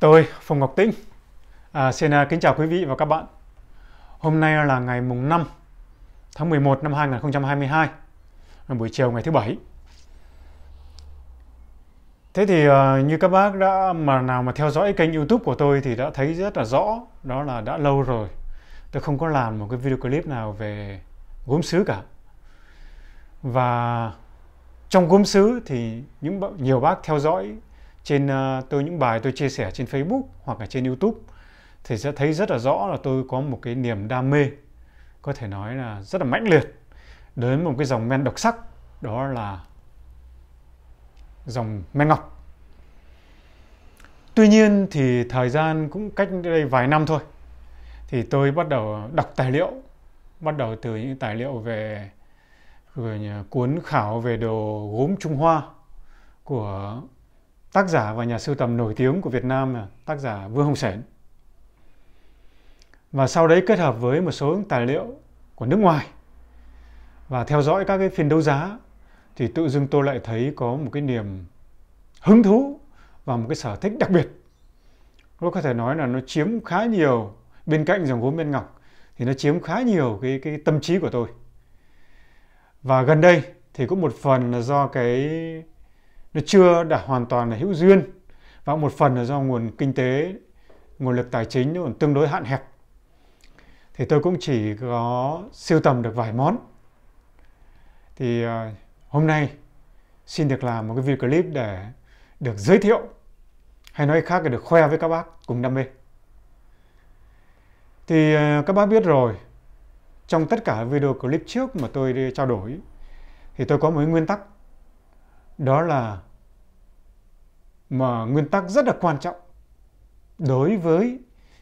Tôi, Phùng Ngọc Tĩnh, à, xin à, kính chào quý vị và các bạn. Hôm nay là ngày mùng 5 tháng 11 năm 2022, buổi chiều ngày thứ Bảy. Thế thì à, như các bác đã mà nào mà theo dõi kênh youtube của tôi thì đã thấy rất là rõ, đó là đã lâu rồi. Tôi không có làm một cái video clip nào về gốm sứ cả. Và trong gốm sứ thì những nhiều bác theo dõi trên ờ, tôi những bài tôi chia sẻ trên Facebook hoặc là trên YouTube thì sẽ thấy rất là rõ là tôi có một cái niềm đam mê có thể nói là rất là mãnh liệt đến một cái dòng men độc sắc đó là dòng men ngọc tuy nhiên thì thời gian cũng cách đây vài năm thôi thì tôi bắt đầu đọc tài liệu bắt đầu từ những tài liệu về cuốn khảo về đồ gốm Trung Hoa của tác giả và nhà sưu tầm nổi tiếng của Việt Nam là tác giả Vương Hồng Sển. Và sau đấy kết hợp với một số tài liệu của nước ngoài và theo dõi các cái phiên đấu giá thì tự dưng tôi lại thấy có một cái niềm hứng thú và một cái sở thích đặc biệt. Nó có thể nói là nó chiếm khá nhiều bên cạnh dòng gốm bên ngọc thì nó chiếm khá nhiều cái cái tâm trí của tôi. Và gần đây thì cũng một phần là do cái nó chưa đã hoàn toàn là hữu duyên và một phần là do nguồn kinh tế nguồn lực tài chính nó còn tương đối hạn hẹp thì tôi cũng chỉ có siêu tầm được vài món thì à, hôm nay xin được làm một cái video clip để được giới thiệu hay nói khác là được khoe với các bác cùng đam mê thì à, các bác biết rồi trong tất cả video clip trước mà tôi đi trao đổi thì tôi có một nguyên tắc đó là mà nguyên tắc rất là quan trọng đối với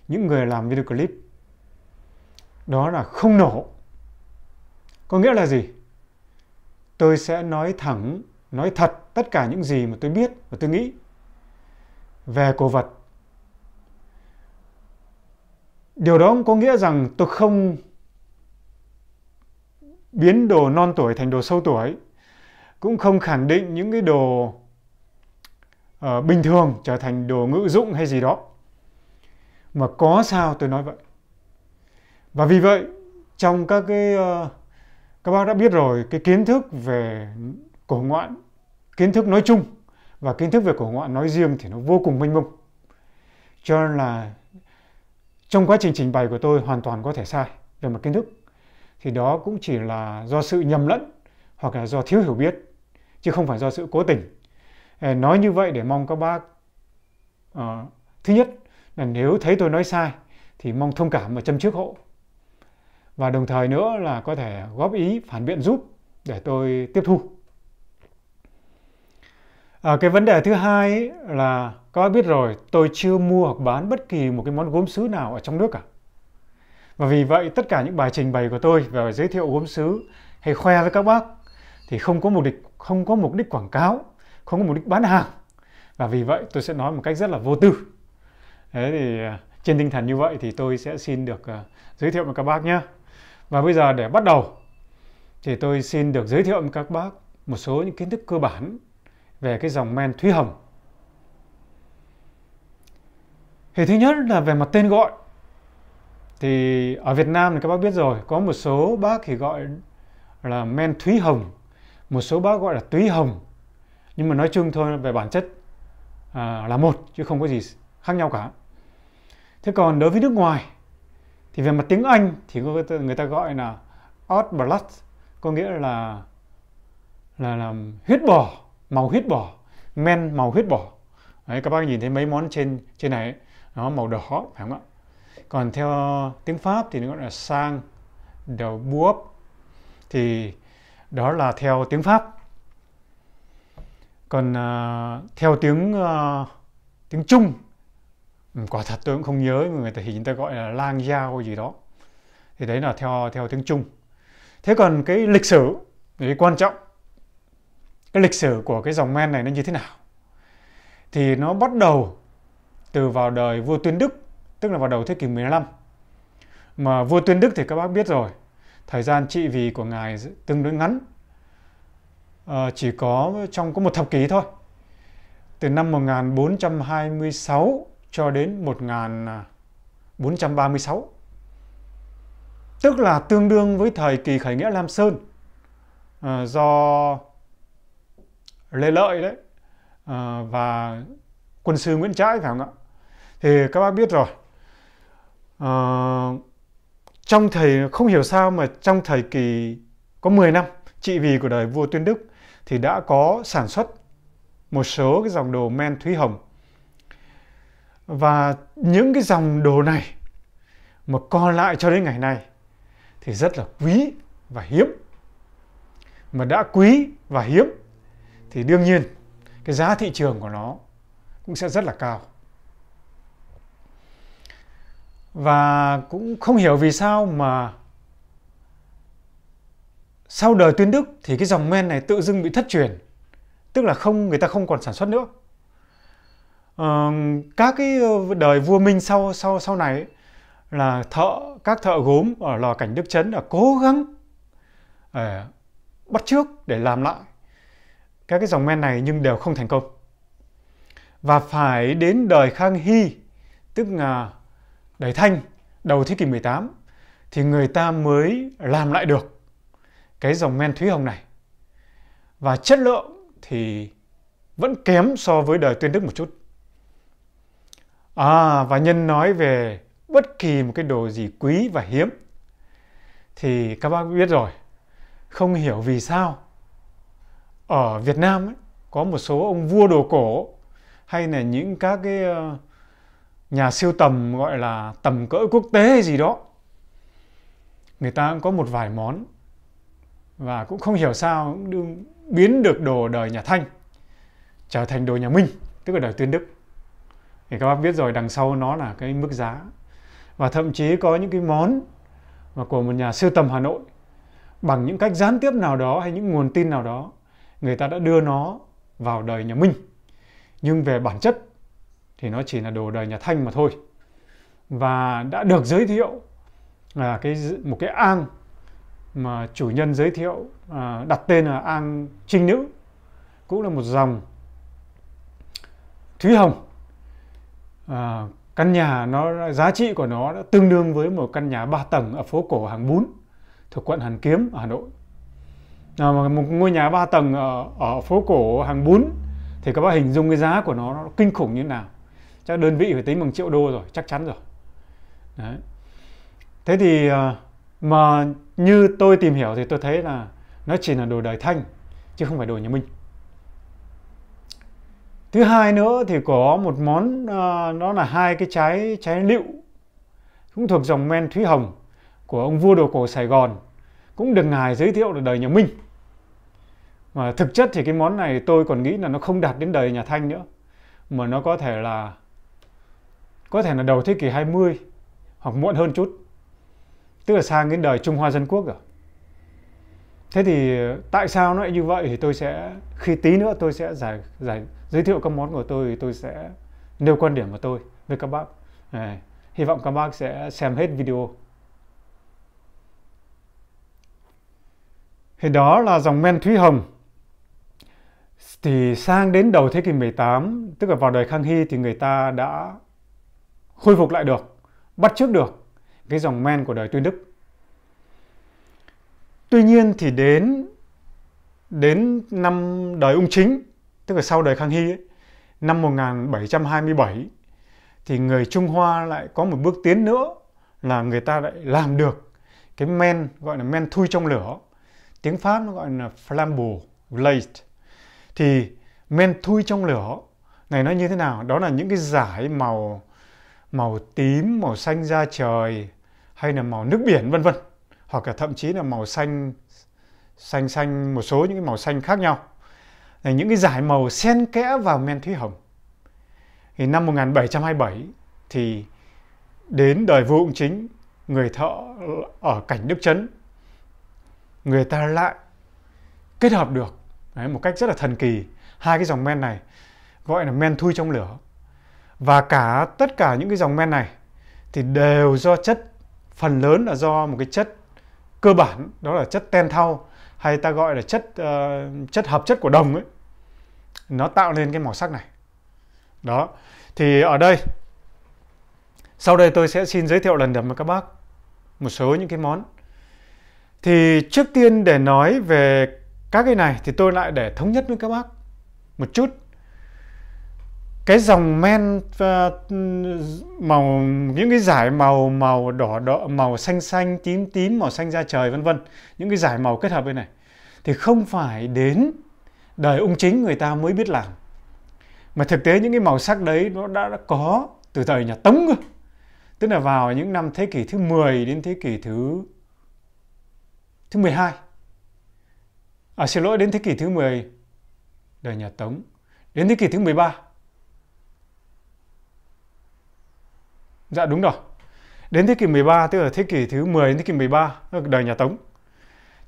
những người làm video clip đó là không nổ có nghĩa là gì tôi sẽ nói thẳng nói thật tất cả những gì mà tôi biết và tôi nghĩ về cổ vật điều đó cũng có nghĩa rằng tôi không biến đồ non tuổi thành đồ sâu tuổi cũng không khẳng định những cái đồ uh, bình thường trở thành đồ ngữ dụng hay gì đó mà có sao tôi nói vậy và vì vậy trong các cái uh, các bác đã biết rồi cái kiến thức về cổ ngoạn kiến thức nói chung và kiến thức về cổ ngoạn nói riêng thì nó vô cùng minh mông cho nên là trong quá trình trình bày của tôi hoàn toàn có thể sai về mặt kiến thức thì đó cũng chỉ là do sự nhầm lẫn hoặc là do thiếu hiểu biết chứ không phải do sự cố tình Ờ, nói như vậy để mong các bác uh, thứ nhất là nếu thấy tôi nói sai thì mong thông cảm và châm trước hộ và đồng thời nữa là có thể góp ý phản biện giúp để tôi tiếp thu à, cái vấn đề thứ hai là các bác biết rồi tôi chưa mua hoặc bán bất kỳ một cái món gốm sứ nào ở trong nước cả và vì vậy tất cả những bài trình bày của tôi về giới thiệu gốm sứ hay khoe với các bác thì không có mục đích không có mục đích quảng cáo không có mục đích bán hàng và vì vậy tôi sẽ nói một cách rất là vô tư thế thì à, trên tinh thần như vậy thì tôi sẽ xin được à, giới thiệu với các bác nhé và bây giờ để bắt đầu thì tôi xin được giới thiệu với các bác một số những kiến thức cơ bản về cái dòng men thúy hồng thì thứ nhất là về mặt tên gọi thì ở Việt Nam thì các bác biết rồi có một số bác thì gọi là men thúy hồng một số bác gọi là túy hồng nhưng mà nói chung thôi về bản chất à, là một chứ không có gì khác nhau cả thế còn đối với nước ngoài thì về mặt tiếng Anh thì người ta gọi là odd blood có nghĩa là là là huyết bò màu huyết bò men màu huyết bò Đấy, các bác nhìn thấy mấy món trên trên này nó màu đỏ phải không ạ còn theo tiếng Pháp thì nó gọi là sang đầu buop thì đó là theo tiếng Pháp còn uh, theo tiếng uh, tiếng Trung ừ, quả thật tôi cũng không nhớ người ta thì hình ta gọi là lang giao gì đó thì đấy là theo theo tiếng Trung thế còn cái lịch sử cái quan trọng cái lịch sử của cái dòng men này nó như thế nào thì nó bắt đầu từ vào đời vua Tuyên Đức tức là vào đầu thế kỷ 15 mà vua Tuyên Đức thì các bác biết rồi thời gian trị vì của ngài tương đối ngắn Ờ, chỉ có trong có một thập kỷ thôi từ năm 1426 cho đến 1436 tức là tương đương với thời kỳ khởi nghĩa Lam Sơn ờ, do Lê Lợi đấy ờ, và quân sư Nguyễn Trãi phải không ạ? Thì các bác biết rồi trong thời không hiểu sao mà trong thời kỳ có 10 năm trị vì của đời vua Tuyên Đức thì đã có sản xuất một số cái dòng đồ men thúy hồng và những cái dòng đồ này mà còn lại cho đến ngày nay thì rất là quý và hiếm mà đã quý và hiếm thì đương nhiên cái giá thị trường của nó cũng sẽ rất là cao và cũng không hiểu vì sao mà sau đời tuyên đức thì cái dòng men này tự dưng bị thất truyền tức là không người ta không còn sản xuất nữa ờ, các cái ờ, đời vua minh sau sau sau này là thợ các thợ gốm ở lò cảnh đức chấn là cố gắng để ờ, bắt trước để làm lại các cái dòng men này nhưng đều không thành công và phải đến đời Khang Hy tức là đời Thanh đầu thế kỷ 18 thì người ta mới làm lại được cái dòng men thúy hồng này và chất lượng thì vẫn kém so với đời tuyên đức một chút à và nhân nói về bất kỳ một cái đồ gì quý và hiếm thì các bác biết rồi không hiểu vì sao ở Việt Nam ấy, có một số ông vua đồ cổ hay là những các cái ờ, nhà siêu tầm gọi là tầm cỡ quốc tế hay gì đó người ta cũng có một vài món và cũng không hiểu sao đương biến được đồ đời nhà Thanh trở thành đồ nhà Minh tức là đời tuyên Đức thì các bác biết rồi đằng sau nó là cái mức giá và thậm chí có những cái món mà của một nhà sưu tầm Hà Nội bằng những cách gián tiếp nào đó hay những nguồn tin nào đó người ta đã đưa nó vào đời nhà Minh nhưng về bản chất thì nó chỉ là đồ đời nhà Thanh mà thôi và đã được giới thiệu là cái một cái an mà chủ nhân giới thiệu à, đặt tên là An Trinh Nữ cũng là một dòng Thúy Hồng à, căn nhà nó giá trị của nó đã tương đương với một căn nhà 3 tầng ở phố cổ Hàng Bún thuộc quận Hàn Kiếm ở Hà Nội à, một ngôi nhà 3 tầng ở, ở phố cổ Hàng Bún thì các bác hình dung cái giá của nó, nó kinh khủng như thế nào chắc đơn vị phải tính bằng triệu đô rồi chắc chắn rồi Đấy. thế thì à, mà như tôi tìm hiểu thì tôi thấy là nó chỉ là đồ đời thanh chứ không phải đồ nhà minh thứ hai nữa thì có một món đó ờ, là hai cái trái trái lựu cũng thuộc dòng men thúy hồng của ông vua đồ cổ sài gòn cũng được ngài giới thiệu là đời nhà minh mà thực chất thì cái món này tôi còn nghĩ là nó không đạt đến đời nhà thanh nữa mà nó có thể là có thể là đầu thế kỷ 20 hoặc muộn hơn chút tức là sang đến đời Trung Hoa Dân Quốc rồi thế thì tại sao nó lại như vậy thì tôi sẽ khi tí nữa tôi sẽ giải giải giới thiệu các món của tôi thì tôi sẽ nêu quan điểm của tôi với các bác à, hy vọng các bác sẽ xem hết video thì đó là dòng men thúy hồng thì sang đến đầu thế kỷ 18 tức là vào đời Khang Hy thì người ta đã khôi phục lại được bắt chước được cái dòng men của đời Tuyên Đức. Tuy nhiên thì đến đến năm đời Ung Chính, tức là sau đời Khang Hy ấy, năm 1727 thì người Trung Hoa lại có một bước tiến nữa là người ta lại làm được cái men gọi là men thui trong lửa tiếng Pháp nó gọi là flambeau glazed thì men thui trong lửa này nó như thế nào đó là những cái giải màu màu tím màu xanh da trời hay là màu nước biển vân vân hoặc là thậm chí là màu xanh xanh xanh một số những cái màu xanh khác nhau là những cái giải màu xen kẽ vào men thúy hồng thì năm 1727 thì đến đời vua ung chính người thợ ở cảnh đức trấn người ta lại kết hợp được đấy, một cách rất là thần kỳ hai cái dòng men này gọi là men thui trong lửa và cả tất cả những cái dòng men này thì đều do chất phần lớn là do một cái chất cơ bản đó là chất ten thau hay ta gọi là chất uh, chất hợp chất của đồng ấy nó tạo nên cái màu sắc này đó thì ở đây sau đây tôi sẽ xin giới thiệu lần lượt với các bác một số những cái món thì trước tiên để nói về các cái này thì tôi lại để thống nhất với các bác một chút cái dòng men ờ, màu những cái giải màu màu đỏ đỏ màu xanh xanh tím tím màu xanh da trời vân vân những cái giải màu kết hợp bên này thì không phải đến đời ung chính người ta mới biết làm mà thực tế những cái màu sắc đấy nó đã, đã có từ thời nhà Tống cơ tức là vào những năm thế kỷ thứ 10 đến thế kỷ thứ thứ 12 à xin lỗi đến thế kỷ thứ 10 đời nhà Tống đến thế kỷ thứ 13 Dạ đúng rồi. Đến thế kỷ 13 tức là thế kỷ thứ 10 đến thế kỷ 13 ờ, đời nhà Tống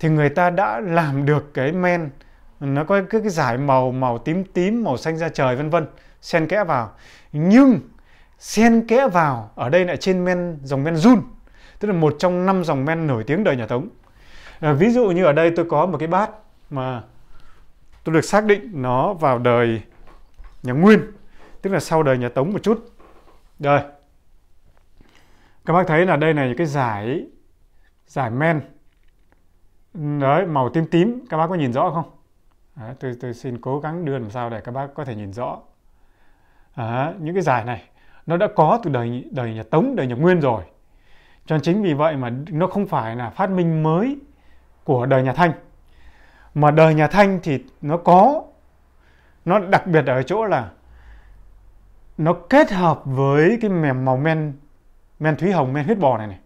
thì người ta đã làm được cái men nó có cái, cái giải màu màu tím tím màu xanh da trời vân vân xen kẽ vào nhưng xen kẽ vào ở đây lại trên men dòng men run tức là một trong năm dòng men nổi tiếng đời nhà Tống à, ví dụ như ở đây tôi có một cái bát mà tôi được xác định nó vào đời nhà Nguyên tức là sau đời nhà Tống một chút đây các bác thấy là đây này những cái giải giải men đấy màu tím tím các bác có nhìn rõ không đấy, tôi tôi xin cố gắng đưa làm sao để các bác có thể nhìn rõ à, những cái giải này nó đã có từ đời đời nhà Tống đời nhà Nguyên rồi cho nên chính vì vậy mà nó không phải là phát minh mới của đời nhà Thanh mà đời nhà Thanh thì nó có nó đặc biệt ở chỗ là nó kết hợp với cái mềm màu men men thúy hồng men huyết bò này này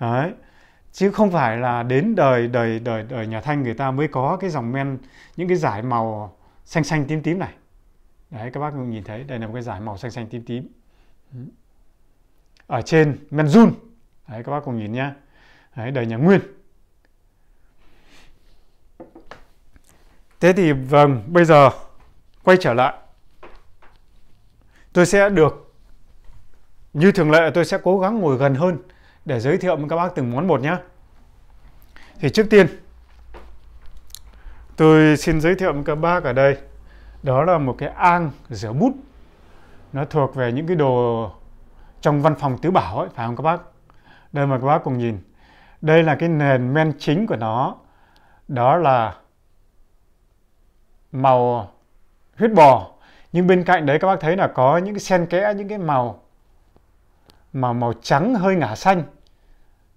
đấy chứ không phải là đến đời đời đời đời nhà thanh người ta mới có cái dòng men những cái giải màu xanh xanh tím tím này đấy các bác nhìn thấy đây là một cái giải màu xanh xanh tím tím ở trên men run đấy các bác cùng nhìn nhá đấy đời nhà nguyên thế thì vâng bây giờ quay trở lại tôi sẽ được như thường lệ tôi sẽ cố gắng ngồi gần hơn để giới thiệu với các bác từng món một nhé. Thì trước tiên tôi xin giới thiệu với các bác ở đây đó là một cái ang rửa bút nó thuộc về những cái đồ trong văn phòng tứ bảo ấy phải không các bác đây mà các bác cùng nhìn đây là cái nền men chính của nó đó là màu huyết bò nhưng bên cạnh đấy các bác thấy là có những cái sen kẽ những cái màu mà màu trắng hơi ngả xanh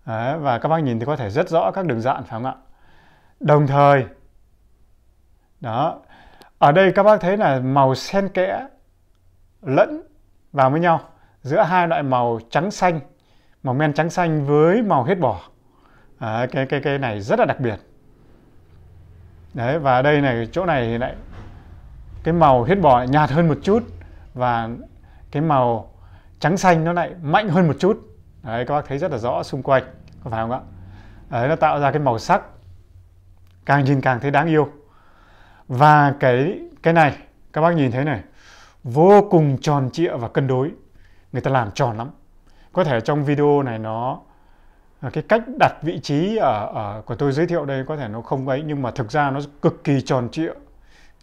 Đấy, và các bác nhìn thì có thể rất rõ các đường dạn phải không ạ đồng thời đó ở đây các bác thấy là màu xen kẽ lẫn vào với nhau giữa hai loại màu trắng xanh màu men trắng xanh với màu huyết bò, à, cái cái cái này rất là đặc biệt đấy và đây này chỗ này thì lại cái màu huyết bò nhạt hơn một chút và cái màu trắng xanh nó lại mạnh hơn một chút đấy các bác thấy rất là rõ xung quanh có phải không ạ đấy nó tạo ra cái màu sắc càng nhìn càng thấy đáng yêu và cái cái này các bác nhìn thấy này vô cùng tròn trịa và cân đối người ta làm tròn lắm có thể trong video này nó à, cái cách đặt vị trí ở, ở của tôi giới thiệu đây có thể nó không ấy nhưng mà thực ra nó cực kỳ tròn trịa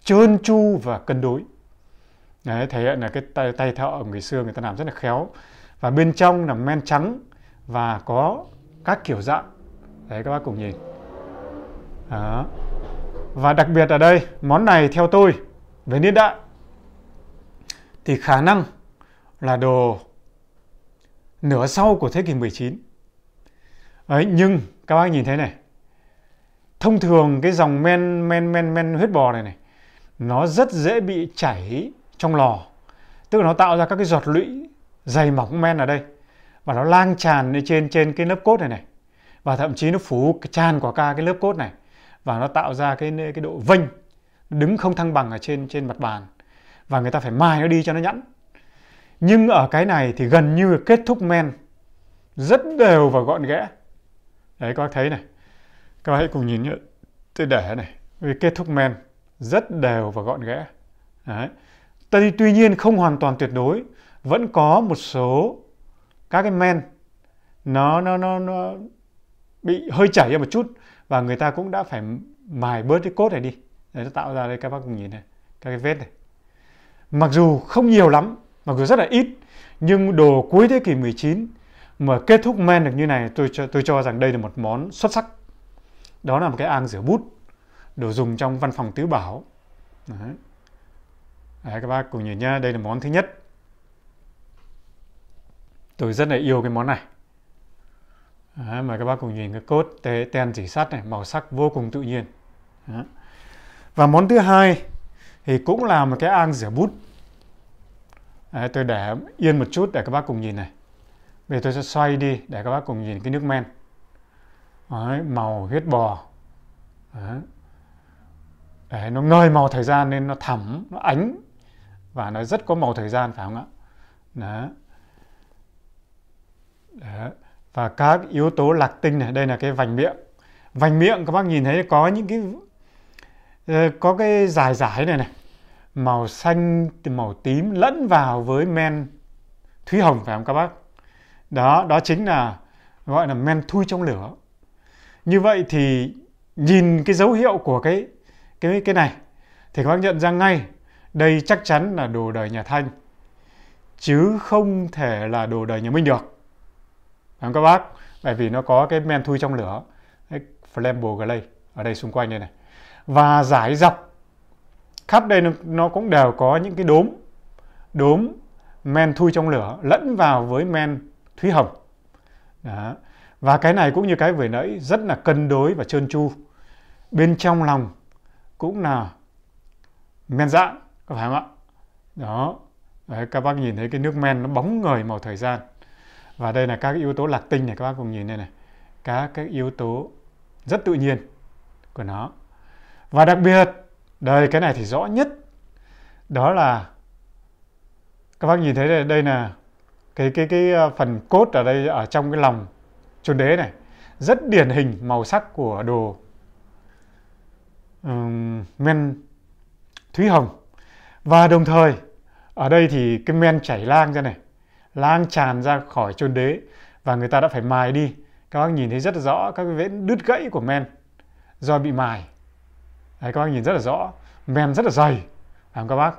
trơn tru và cân đối Đấy, thể hiện là cái tay, tay thợ ở người xưa người ta làm rất là khéo và bên trong là men trắng và có các kiểu dạng đấy các bác cùng nhìn đó. và đặc biệt ở đây món này theo tôi về niên đại thì khả năng là đồ nửa sau của thế kỷ 19 ấy nhưng các bác nhìn thấy này thông thường cái dòng men men men men huyết bò này này nó rất dễ bị chảy trong lò tức là nó tạo ra các cái giọt lũy dày mỏng men ở đây và nó lan tràn lên trên trên cái lớp cốt này này và thậm chí nó phủ tràn quả ca cái lớp cốt này và nó tạo ra cái cái độ vênh đứng không thăng bằng ở trên trên mặt bàn và người ta phải mài nó đi cho nó nhẵn nhưng ở cái này thì gần như kết thúc men rất đều và gọn ghẽ đấy các bác thấy này các bác hãy cùng nhìn tôi để này vì kết thúc men rất đều và gọn ghẽ đấy tuy, tuy nhiên không hoàn toàn tuyệt đối vẫn có một số các cái men nó nó nó nó bị hơi chảy ra một chút và người ta cũng đã phải mài bớt cái cốt này đi để nó tạo ra đây các bác cùng nhìn này các cái vết này mặc dù không nhiều lắm mặc dù rất là ít nhưng đồ cuối thế kỷ 19 mà kết thúc men được như này tôi cho tôi cho rằng đây là một món xuất sắc đó là một cái ang rửa bút đồ dùng trong văn phòng tứ bảo Đấy. Đấy, các bác cùng nhìn nhá đây là món thứ nhất tôi rất là yêu cái món này Đấy, mà các bác cùng nhìn cái cốt tê ten chỉ sắt này màu sắc vô cùng tự nhiên Đấy. và món thứ hai thì cũng là một cái an rửa bút Đấy, tôi để yên một chút để các bác cùng nhìn này bây giờ tôi sẽ xoay đi để các bác cùng nhìn cái nước men Đấy, màu huyết bò Đấy. Đấy, nó ngơi màu thời gian nên nó thẳm nó ánh và nó rất có màu thời gian phải không ạ đó. Đó. và các yếu tố lạc tinh này đây là cái vành miệng vành miệng các bác nhìn thấy có những cái ờ, có cái dài dài này này màu xanh màu tím lẫn vào với men thúy hồng phải không các bác đó đó chính là gọi là men thui trong lửa như vậy thì nhìn cái dấu hiệu của cái cái cái này thì các bác nhận ra ngay đây chắc chắn là đồ đời nhà Thanh, chứ không thể là đồ đời nhà Minh được. Đúng các bác? Bởi vì nó có cái men thui trong lửa, cái flammable clay ở đây xung quanh đây này. Và giải dọc khắp đây nó, nó cũng đều có những cái đốm, đốm men thui trong lửa lẫn vào với men thúy hồng. Đó. Và cái này cũng như cái vừa nãy rất là cân đối và trơn tru. Bên trong lòng cũng là men dạng các phải không ạ đó Đấy, các bác nhìn thấy cái nước men nó bóng người màu thời gian và đây là các yếu tố lạc tinh này các bác cùng nhìn đây này các cái yếu tố rất tự nhiên của nó và đặc biệt đây cái này thì rõ nhất đó là các bác nhìn thấy đây, đây là cái cái cái ờ, phần cốt ở đây ở trong cái lòng chôn đế này rất điển hình màu sắc của đồ um, men thúy hồng và đồng thời, ở đây thì cái men chảy lang ra này, lang tràn ra khỏi chôn đế và người ta đã phải mài đi. Các bác nhìn thấy rất là rõ các cái vết đứt gãy của men do bị mài. Đấy, các bác nhìn rất là rõ, men rất là dày, làm các bác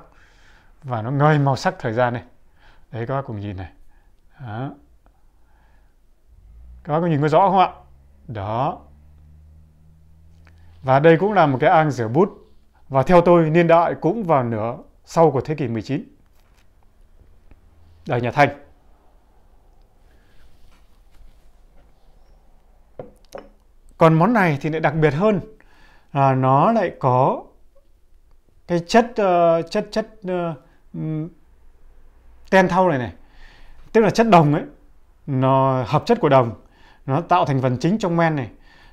và nó ngời màu sắc thời gian này. Đấy các bác cùng nhìn này. Đó. Các bác có nhìn có rõ không ạ? Đó. Và đây cũng là một cái ang rửa bút. Và theo tôi niên đại cũng vào nửa sau của thế kỷ 19 đời nhà Thanh. Còn món này thì lại đặc biệt hơn là nó lại có cái chất uh, chất chất uh, ten thau này này tức là chất đồng ấy nó hợp chất của đồng nó tạo thành phần chính trong men này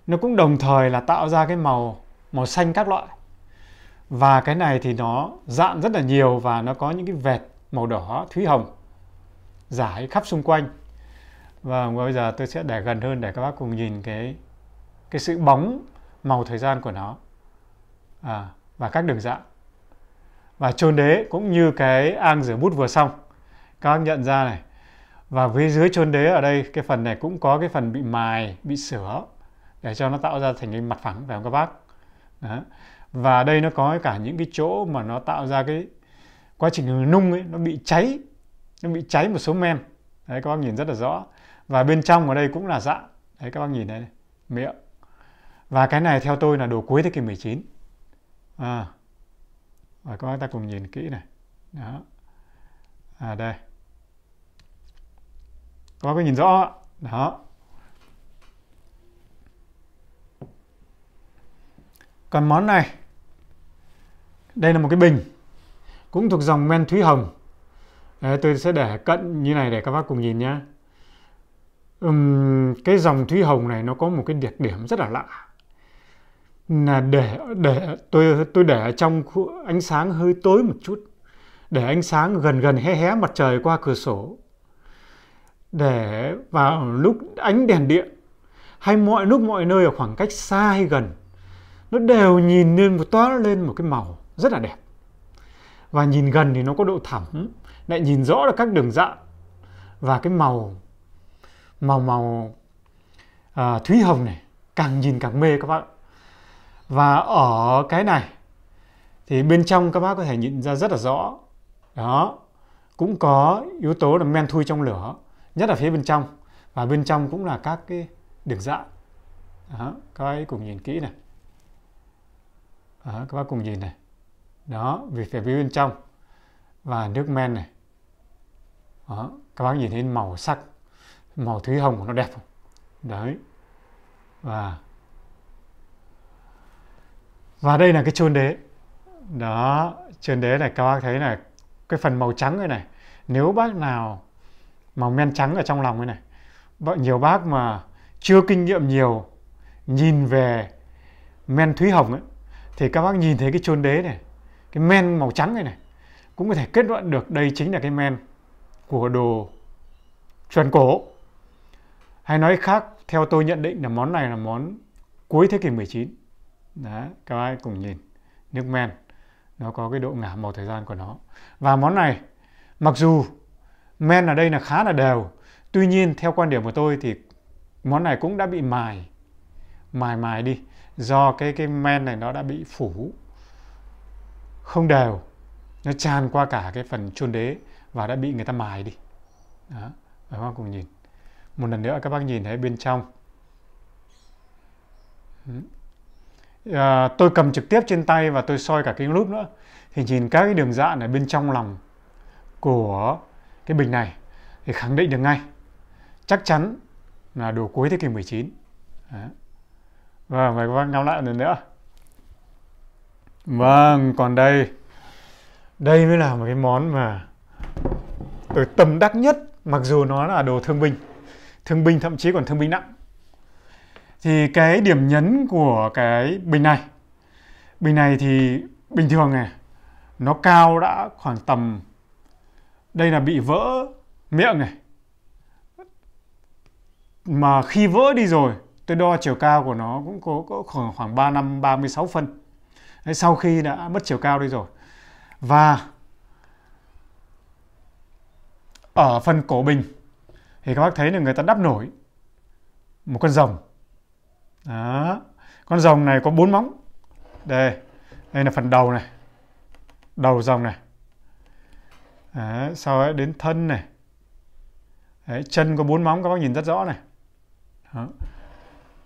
nó cũng đồng thời là tạo ra cái màu màu xanh các loại và cái này thì nó dạn rất là nhiều và nó có những cái vệt màu đỏ thúy hồng rải khắp xung quanh và bây giờ tôi sẽ để gần hơn để các bác cùng nhìn cái cái sự bóng màu thời gian của nó à, và các đường dạng và trôn đế cũng như cái an rửa bút vừa xong các bác nhận ra này và phía dưới trôn đế ở đây cái phần này cũng có cái phần bị mài bị sửa để cho nó tạo ra thành cái mặt phẳng phải không các bác đó và đây nó có cả những cái chỗ mà nó tạo ra cái quá trình nung ấy nó bị cháy nó bị cháy một số men đấy các bác nhìn rất là rõ và bên trong ở đây cũng là dạng đấy các bác nhìn này miệng và cái này theo tôi là đồ cuối thế kỷ 19 à và các bác ta cùng nhìn kỹ này đó à đây các bác có nhìn rõ đó còn món này đây là một cái bình cũng thuộc dòng men thúy hồng Đấy, ờ, tôi sẽ để cận như này để các bác cùng nhìn nhé uhm, cái dòng thúy hồng này nó có một cái đặc điểm rất là lạ là để để tôi tôi để trong ánh sáng hơi tối một chút để ánh sáng gần gần hé hé mặt trời qua cửa sổ để vào lúc ánh đèn điện hay mọi lúc mọi nơi ở khoảng cách xa hay gần nó đều nhìn lên một toát lên một cái màu rất là đẹp và nhìn gần thì nó có độ thẳm lại nhìn rõ được các đường dạng và cái màu màu màu à, thúy hồng này càng nhìn càng mê các bác và ở cái này thì bên trong các bác có thể nhìn ra rất là rõ đó cũng có yếu tố là men thui trong lửa nhất là phía bên trong và bên trong cũng là các cái đường dạng đó, các bác cùng nhìn kỹ này đó, các bác cùng nhìn này đó vì phải view bên trong và nước men này đó các bác nhìn thấy màu sắc màu thúy hồng của nó đẹp không đấy và và đây là cái chôn đế đó chôn đế này các bác thấy là cái phần màu trắng này này nếu bác nào màu men trắng ở trong lòng này này nhiều bác mà chưa kinh nghiệm nhiều nhìn về men thúy hồng ấy thì các bác nhìn thấy cái chôn đế này cái men màu trắng này này cũng có thể kết luận được đây chính là cái men của đồ chuẩn cổ hay nói khác theo tôi nhận định là món này là món cuối thế kỷ 19 đó các bạn cùng nhìn nước men nó có cái độ ngả màu thời gian của nó và món này mặc dù men ở đây là khá là đều tuy nhiên theo quan điểm của tôi thì món này cũng đã bị mài mài mài đi do cái cái men này nó đã bị phủ không đều nó tràn qua cả cái phần chôn đế và đã bị người ta mài đi đó các bác cùng nhìn một lần nữa các bác nhìn thấy bên trong à, tôi cầm trực tiếp trên tay và tôi soi cả cái nút nữa thì nhìn các cái đường dạn ở bên trong lòng của cái bình này thì khẳng định được ngay chắc chắn là đồ cuối thế kỷ 19 chín và vâng, các bác ngắm lại lần nữa Vâng, còn đây Đây mới là một cái món mà Tôi tâm đắc nhất Mặc dù nó là đồ thương binh Thương binh thậm chí còn thương binh nặng Thì cái điểm nhấn của cái bình này Bình này thì bình thường này Nó cao đã khoảng tầm Đây là bị vỡ miệng này Mà khi vỡ đi rồi Tôi đo chiều cao của nó cũng có, có khoảng, khoảng 3 năm 36 phân sau khi đã mất chiều cao đi rồi và ở phần cổ bình thì các bác thấy là người ta đắp nổi một con rồng đó con rồng này có bốn móng đây đây là phần đầu này đầu rồng này đó. sau ấy đến thân này đấy. chân có bốn móng các bác nhìn rất rõ này đó.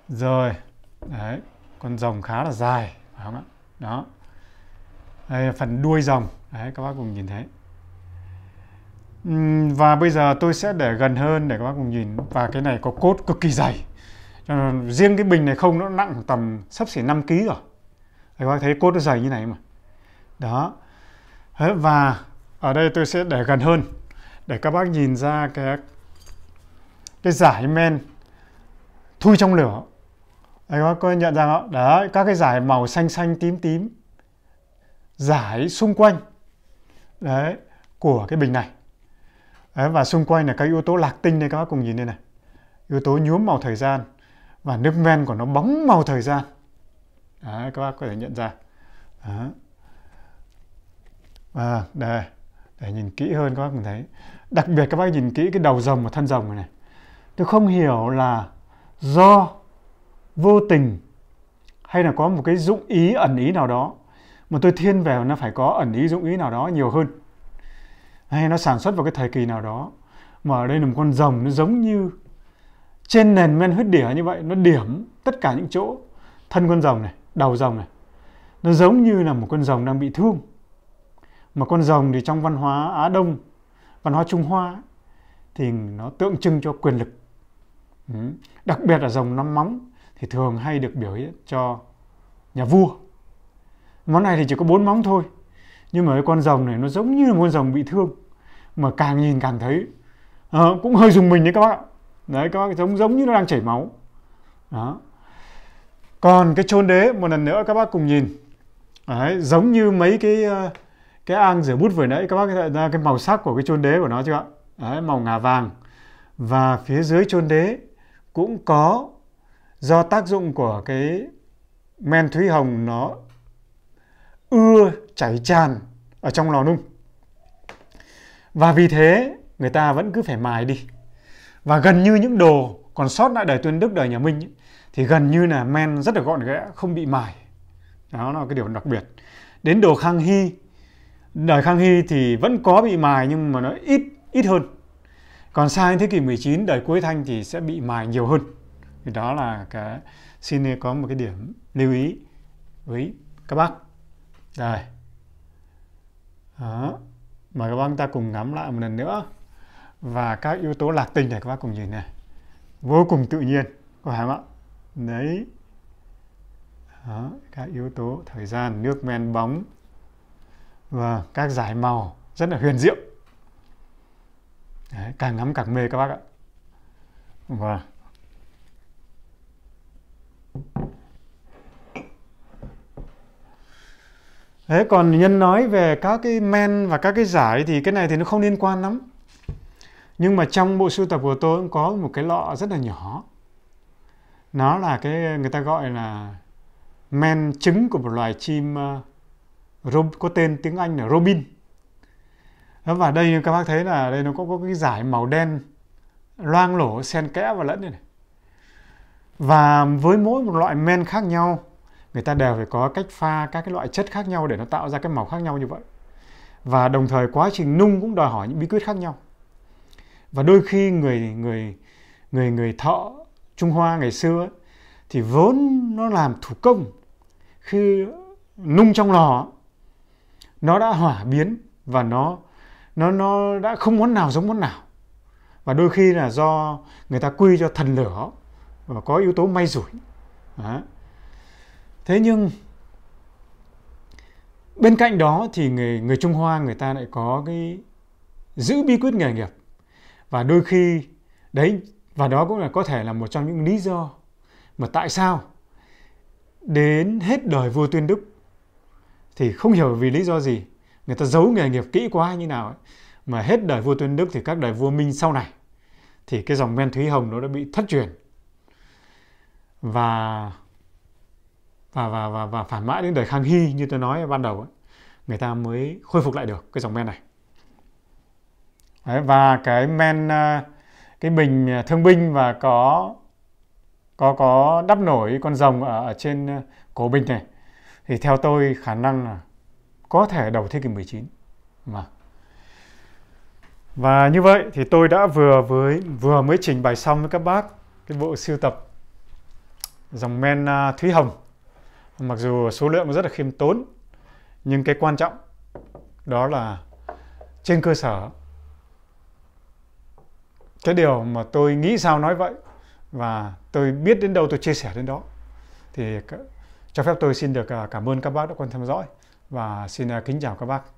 rồi đấy con rồng khá là dài phải không ạ đó đây là phần đuôi rồng đấy các bác cùng nhìn thấy và bây giờ tôi sẽ để gần hơn để các bác cùng nhìn và cái này có cốt cực kỳ dày riêng cái bình này không nó nặng tầm sắp xỉ 5 kg rồi đấy, các bác thấy cốt nó dày như này mà đó đấy, và ở đây tôi sẽ để gần hơn để các bác nhìn ra cái cái giải men thui trong lửa anh có nhận ra không đấy các cái giải màu xanh xanh tím tím giải xung quanh đấy của cái bình này đấy, và xung quanh là các yếu tố lạc tinh đây các bác cùng nhìn đây này yếu tố nhuốm màu thời gian và nước men của nó bóng màu thời gian đấy, các bác có thể nhận ra đấy. À, đây để nhìn kỹ hơn các bác mình thấy đặc biệt các bác nhìn kỹ cái đầu rồng và thân rồng này, này tôi không hiểu là do vô tình hay là có một cái dụng ý ẩn ý nào đó mà tôi thiên về nó phải có ẩn ý dụng ý nào đó nhiều hơn hay nó sản xuất vào cái thời kỳ nào đó mà ở đây là một con rồng nó giống như trên nền men huyết đỉa như vậy nó điểm tất cả những chỗ thân con rồng này đầu rồng này nó giống như là một con rồng đang bị thương mà con rồng thì trong văn hóa á đông văn hóa trung hoa thì nó tượng trưng cho quyền lực ừ. đặc biệt là rồng năm móng thì thường hay được biểu hiện cho nhà vua món này thì chỉ có bốn móng thôi nhưng mà cái con rồng này nó giống như là con rồng bị thương mà càng nhìn càng thấy à, cũng hơi dùng mình đấy các bác đấy các bác giống giống như nó đang chảy máu đó còn cái chôn đế một lần nữa các bác cùng nhìn đấy, giống như mấy cái ờ, cái an rửa bút vừa nãy các bác nhận ra cái màu sắc của cái chôn đế của nó chưa ạ đấy, màu ngà vàng và phía dưới chôn đế cũng có do tác dụng của cái men thúy hồng nó ưa chảy tràn ở trong lò nung và vì thế người ta vẫn cứ phải mài đi và gần như những đồ còn sót lại đời tuyên đức đời nhà minh ấy, thì gần như là men rất là gọn ghẽ không bị mài đó là cái điều đặc biệt đến đồ khang hy đời khang hy thì vẫn có bị mài nhưng mà nó ít ít hơn còn sang thế kỷ 19 đời cuối thanh thì sẽ bị mài nhiều hơn thì đó là cái xin có một cái điểm lưu ý với các bác Đây. đó mời các bác ta cùng ngắm lại một lần nữa và các yếu tố lạc tinh này các bác cùng nhìn này vô cùng tự nhiên có phải không ạ đấy đó, các yếu tố thời gian nước men bóng và vâng, các giải màu rất là huyền diệu đấy, càng ngắm càng mê các bác ạ vâng Thế còn nhân nói về các cái men và các cái giải thì cái này thì nó không liên quan lắm. Nhưng mà trong bộ sưu tập của tôi cũng có một cái lọ rất là nhỏ. Nó là cái người ta gọi là men trứng của một loài chim uh, có tên tiếng Anh là robin. Đó, và đây các bác thấy là đây nó có, có cái giải màu đen loang lổ xen kẽ và lẫn này. này và với mỗi một loại men khác nhau người ta đều phải có cách pha các cái loại chất khác nhau để nó tạo ra cái màu khác nhau như vậy và đồng thời quá trình nung cũng đòi hỏi những bí quyết khác nhau và đôi khi người người người người thợ Trung Hoa ngày xưa ấy, thì vốn nó làm thủ công khi nung trong lò nó đã hỏa biến và nó nó nó đã không món nào giống món nào và đôi khi là do người ta quy cho thần lửa và ờ, có yếu tố may rủi đó. thế nhưng bên cạnh đó thì người người Trung Hoa người ta lại có cái giữ bí quyết nghề nghiệp và đôi khi đấy và đó cũng là có thể là một trong những lý do mà tại sao đến hết đời vua tuyên đức thì không hiểu vì lý do gì người ta giấu nghề nghiệp kỹ quá như nào ấy. mà hết đời vua tuyên đức thì các đời vua minh sau này thì cái dòng men thúy hồng nó đã bị thất truyền và và và và, và phản mãi đến đời Khang Hy như tôi nói ban đầu ấy, người ta mới khôi phục lại được cái dòng men này Đấy, và cái men à, cái bình à, thương binh và có có có đắp nổi con rồng ở, ở trên à, cổ bình này thì theo tôi khả năng là có thể đầu thế kỷ 19 mà và như vậy thì tôi đã vừa với vừa mới trình bày xong với các bác cái bộ sưu tập dòng men à, thúy hồng mặc dù số lượng rất là khiêm tốn nhưng cái quan trọng đó là trên cơ sở cái điều mà tôi nghĩ sao nói vậy và tôi biết đến đâu tôi chia sẻ đến đó thì cho phép tôi xin được à, cảm ơn các bác đã quan tâm theo dõi và xin à, kính chào các bác